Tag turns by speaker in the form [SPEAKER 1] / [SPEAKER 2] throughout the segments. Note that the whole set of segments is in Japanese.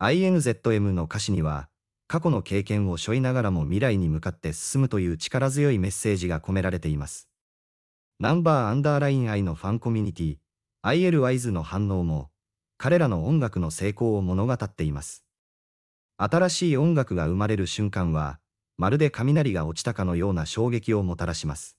[SPEAKER 1] INZM の歌詞には、過去の経験を背負いながらも未来に向かって進むという力強いメッセージが込められています。ナンバーアンダーライン I のファンコミュニティ、ILWISE の反応も、彼らの音楽の成功を物語っています。新しい音楽が生まれる瞬間は、まるで雷が落ちたかのような衝撃をもたらします。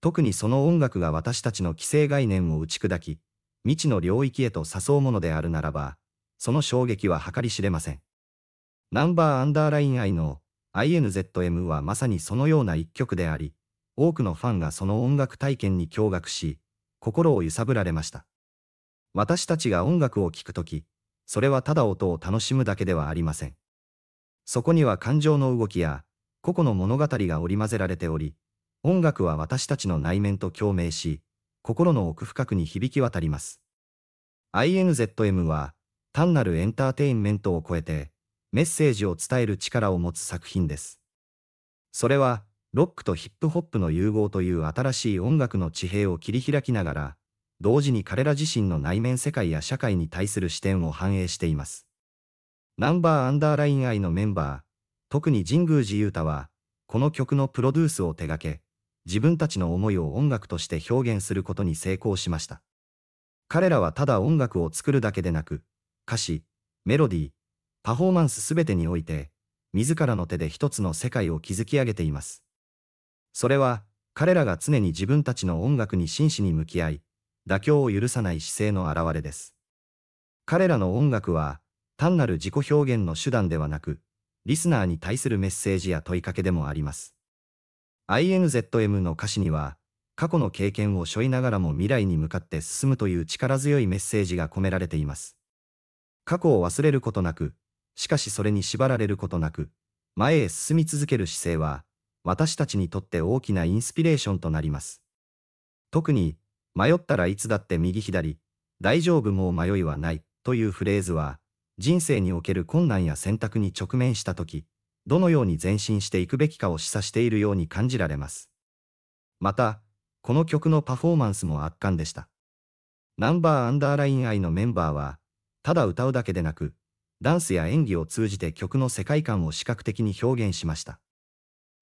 [SPEAKER 1] 特にその音楽が私たちの既成概念を打ち砕き、未知の領域へと誘うものであるならば、その衝撃は計り知れません。ナンバーアンダーライン I の INZM はまさにそのような一曲であり、多くのファンがその音楽体験に驚愕し、心を揺さぶられました。私たちが音楽を聴くとき、それはただ音を楽しむだけではありません。そこには感情の動きや、個々の物語が織り交ぜられており、音楽は私たちの内面と共鳴し、心の奥深くに響き渡ります。INZM は、単なるエンターテインメントを超えて、メッセージを伝える力を持つ作品です。それは、ロックとヒップホップの融合という新しい音楽の地平を切り開きながら、同時に彼ら自身の内面世界や社会に対する視点を反映しています。ナンバーアンダーライン愛のメンバー、特に神宮寺勇太は、この曲のプロデュースを手掛け、自分たちの思いを音楽として表現することに成功しました。彼らはただ音楽を作るだけでなく、歌詞、メロディー、パフォーマンス全てにおいて、自らの手で一つの世界を築き上げています。それは、彼らが常に自分たちの音楽に真摯に向き合い、妥協を許さない姿勢の表れです。彼らの音楽は、単なる自己表現の手段ではなく、リスナーに対するメッセージや問いかけでもあります。INZM の歌詞には、過去の経験を背負いながらも未来に向かって進むという力強いメッセージが込められています。過去を忘れることなく、しかしそれに縛られることなく、前へ進み続ける姿勢は、私たちにとって大きなインスピレーションとなります。特に、迷ったらいつだって右左、大丈夫もう迷いはないというフレーズは、人生における困難や選択に直面したとき、どのように前進していくべきかを示唆しているように感じられます。また、この曲のパフォーマンスも圧巻でした。ナンバーアンダーライン愛のメンバーは、ただ歌うだけでなく、ダンスや演技を通じて曲の世界観を視覚的に表現しました。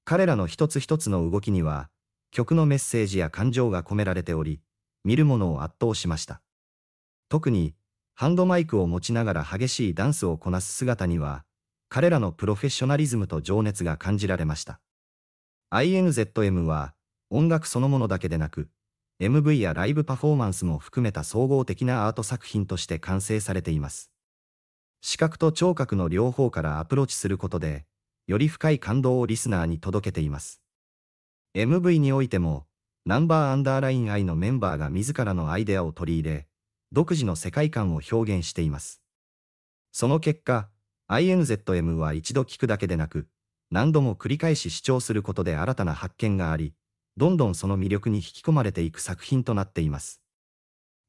[SPEAKER 1] 彼らの一つ一つの動きには、曲のメッセージや感情が込められており、見る者を圧倒しました。特に、ハンドマイクを持ちながら激しいダンスをこなす姿には、彼らのプロフェッショナリズムと情熱が感じられました。INZM は、音楽そのものだけでなく、MV やライブパフォーマンスも含めた総合的なアート作品として完成されています。視覚と聴覚の両方からアプローチすることで、より深い感動をリスナーに届けています。MV においても、ナンバーアンダーライン I のメンバーが自らのアイデアを取り入れ、独自の世界観を表現しています。その結果、INZM は一度聞くだけでなく、何度も繰り返し視聴することで新たな発見があり、どんどんその魅力に引き込まれていく作品となっています。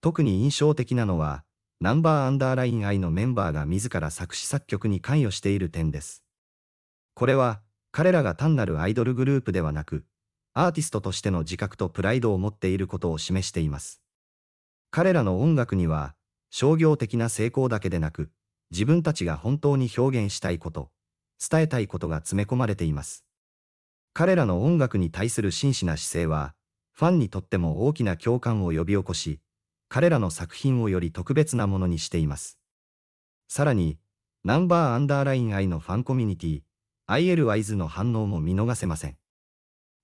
[SPEAKER 1] 特に印象的なのは、ナンバーアンダーライン I のメンバーが自ら作詞作曲に関与している点です。これは、彼らが単なるアイドルグループではなく、アーティストとしての自覚とプライドを持っていることを示しています。彼らの音楽には、商業的な成功だけでなく、自分たちが本当に表現したいこと、伝えたいことが詰め込まれています。彼らの音楽に対する真摯な姿勢は、ファンにとっても大きな共感を呼び起こし、彼らの作品をより特別なものにしています。さらに、ナンバーアンダーライン I のファンコミュニティ、i l y s の反応も見逃せません。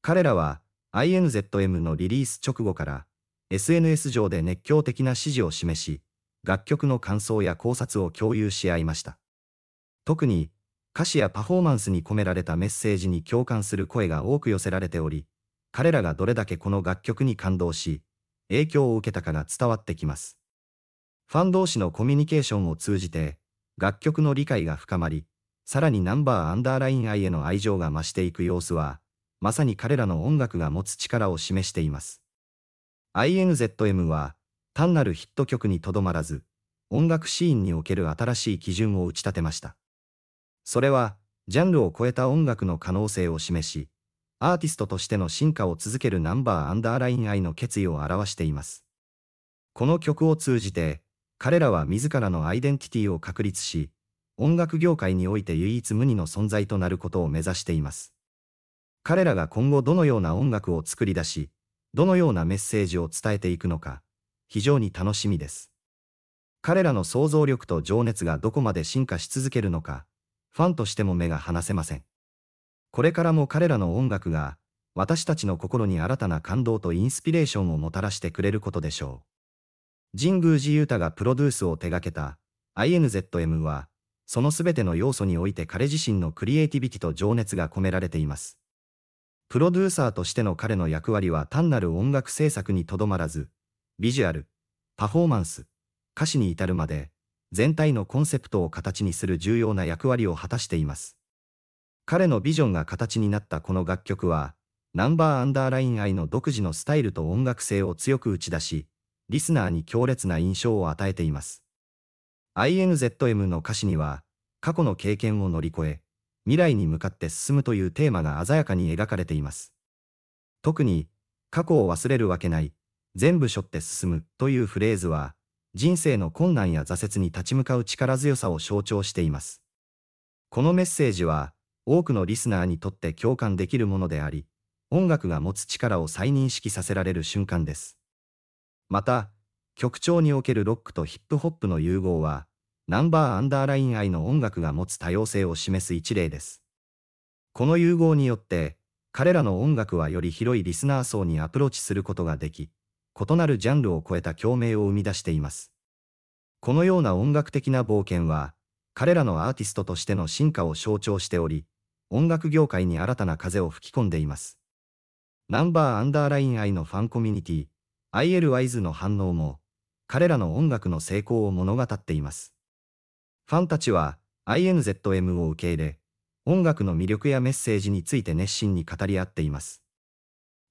[SPEAKER 1] 彼らは、INZM のリリース直後から、SNS 上で熱狂的な支持を示し、楽曲の感想や考察を共有し合いました。特に、歌詞やパフォーマンスに込められたメッセージに共感する声が多く寄せられており、彼らがどれだけこの楽曲に感動し、影響を受けたかが伝わってきます。ファン同士のコミュニケーションを通じて、楽曲の理解が深まり、さらにナンバーアンダーライン愛への愛情が増していく様子は、まさに彼らの音楽が持つ力を示しています。INZM は、単なるヒット曲にとどまらず、音楽シーンにおける新しい基準を打ち立てました。それは、ジャンルを超えた音楽の可能性を示し、アーティストとしての進化を続けるナンバーアンダーライン愛の決意を表しています。この曲を通じて、彼らは自らのアイデンティティを確立し、音楽業界において唯一無二の存在となることを目指しています。彼らが今後どのような音楽を作り出し、どのようなメッセージを伝えていくのか、非常に楽しみです。彼らの想像力と情熱がどこまで進化し続けるのか、ファンとしても目が離せません。これからも彼らの音楽が、私たちの心に新たな感動とインスピレーションをもたらしてくれることでしょう。神宮寺勇太がプロデュースを手掛けた INZM は、その全ての要素において彼自身のクリエイティビティと情熱が込められています。プロデューサーとしての彼の役割は単なる音楽制作にとどまらず、ビジュアル、パフォーマンス、歌詞に至るまで、全体のコンセプトを形にする重要な役割を果たしています。彼のビジョンが形になったこの楽曲は、ナンバーアンダーライン愛の独自のスタイルと音楽性を強く打ち出し、リスナーに強烈な印象を与えています。INZM の歌詞には、過去の経験を乗り越え、未来に向かって進むというテーマが鮮やかに描かれています。特に、過去を忘れるわけない、全部背負って進むというフレーズは、人生の困難や挫折に立ち向かう力強さを象徴しています。このメッセージは、多くのリスナーにとって共感できるものであり、音楽が持つ力を再認識させられる瞬間です。また、曲調におけるロックとヒップホップの融合は、ナンバーアンダーライン愛の音楽が持つ多様性を示す一例です。この融合によって、彼らの音楽はより広いリスナー層にアプローチすることができ、異なるジャンルを超えた共鳴を生み出しています。このような音楽的な冒険は、彼らのアーティストとしての進化を象徴しており、音楽業界に新たな風を吹き込んでいます。ナンバーアンダーライン愛のファンコミュニティ、ILIs の反応も、彼らの音楽の成功を物語っています。ファンたちは、INZM を受け入れ、音楽の魅力やメッセージについて熱心に語り合っています。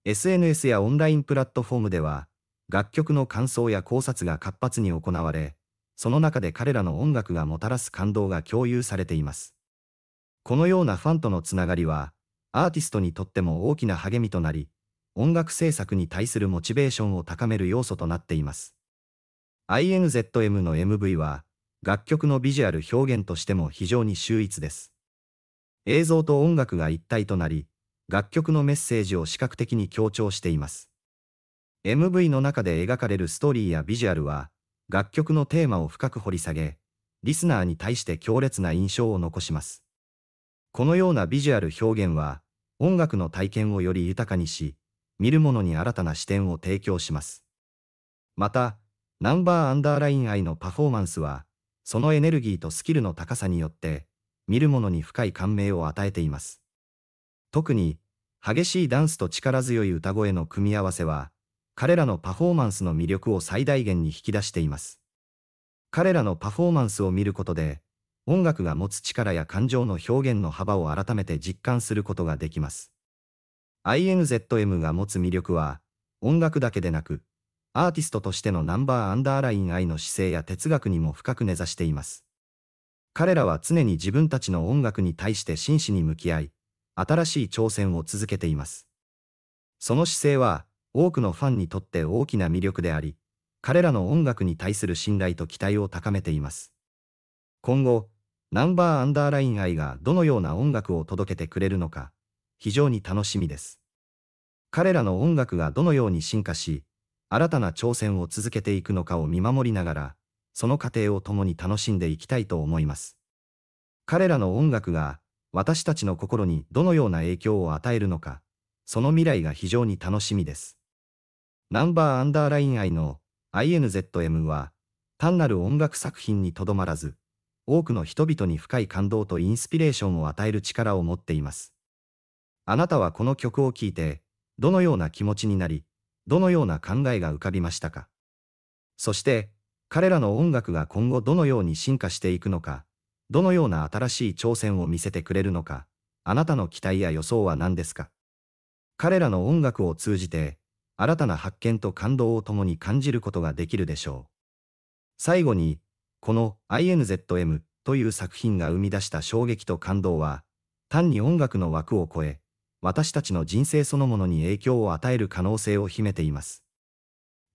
[SPEAKER 1] SNS やオンラインプラットフォームでは、楽曲の感想や考察が活発に行われ、その中で彼らの音楽がもたらす感動が共有されています。このようなファンとのつながりは、アーティストにとっても大きな励みとなり、音楽制作に対するモチベーションを高める要素となっています。INZM の MV は、楽曲のビジュアル表現としても非常に秀逸です。映像と音楽が一体となり、楽曲のメッセージを視覚的に強調しています。MV の中で描かれるストーリーやビジュアルは、楽曲のテーマを深く掘り下げ、リスナーに対して強烈な印象を残します。このようなビジュアル表現は、音楽の体験をより豊かにし、見る者に新たな視点を提供します。また、ナンバーアンダーライン愛のパフォーマンスは、そのエネルギーとスキルの高さによって、見る者に深い感銘を与えています。特に、激しいダンスと力強い歌声の組み合わせは、彼らのパフォーマンスの魅力を最大限に引き出しています。彼らのパフォーマンスを見ることで、音楽が持つ力や感情の表現の幅を改めて実感することができます。INZM が持つ魅力は、音楽だけでなく、アーティストとしてのナンバーアンダーライン愛の姿勢や哲学にも深く根ざしています。彼らは常に自分たちの音楽に対して真摯に向き合い、新しい挑戦を続けています。その姿勢は、多くのファンにとって大きな魅力であり、彼らの音楽に対する信頼と期待を高めています。今後、ナンバーアンダーライン愛がどのような音楽を届けてくれるのか、非常に楽しみです。彼らの音楽がどのように進化し、新たな挑戦を続けていくのかを見守りながら、その過程を共に楽しんでいきたいと思います。彼らの音楽が私たちの心にどのような影響を与えるのか、その未来が非常に楽しみです。ナンバーアンダーライン愛の INZM は、単なる音楽作品にとどまらず、多くの人々に深い感動とインスピレーションを与える力を持っています。あなたはこの曲を聴いて、どのような気持ちになり、どのような考えが浮かびましたかそして、彼らの音楽が今後どのように進化していくのか、どのような新しい挑戦を見せてくれるのか、あなたの期待や予想は何ですか彼らの音楽を通じて、新たな発見と感動を共に感じることができるでしょう。最後に、この INZM という作品が生み出した衝撃と感動は、単に音楽の枠を超え、私たちの人生そのものに影響を与える可能性を秘めています。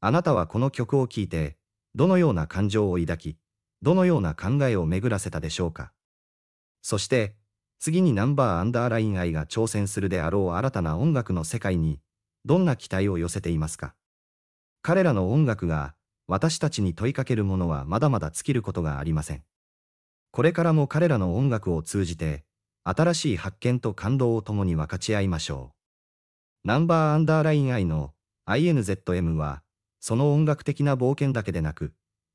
[SPEAKER 1] あなたはこの曲を聴いて、どのような感情を抱き、どのような考えを巡らせたでしょうか。そして、次にナンバーアンダーライン愛が挑戦するであろう新たな音楽の世界に、どんな期待を寄せていますか彼らの音楽が私たちに問いかけるものはまだまだ尽きることがありません。これからも彼らの音楽を通じて、新しい発見と感動を共に分かち合いましょう。ナンバーアンダーライン I の INZM は、その音楽的な冒険だけでなく、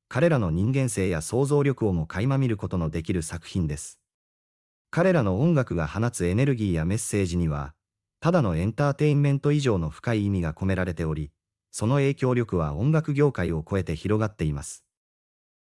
[SPEAKER 1] 彼らの人間性や想像力をも垣間見ることのできる作品です。彼らの音楽が放つエネルギーやメッセージには、ただのエンターテインメント以上の深い意味が込められており、その影響力は音楽業界を超えて広がっています。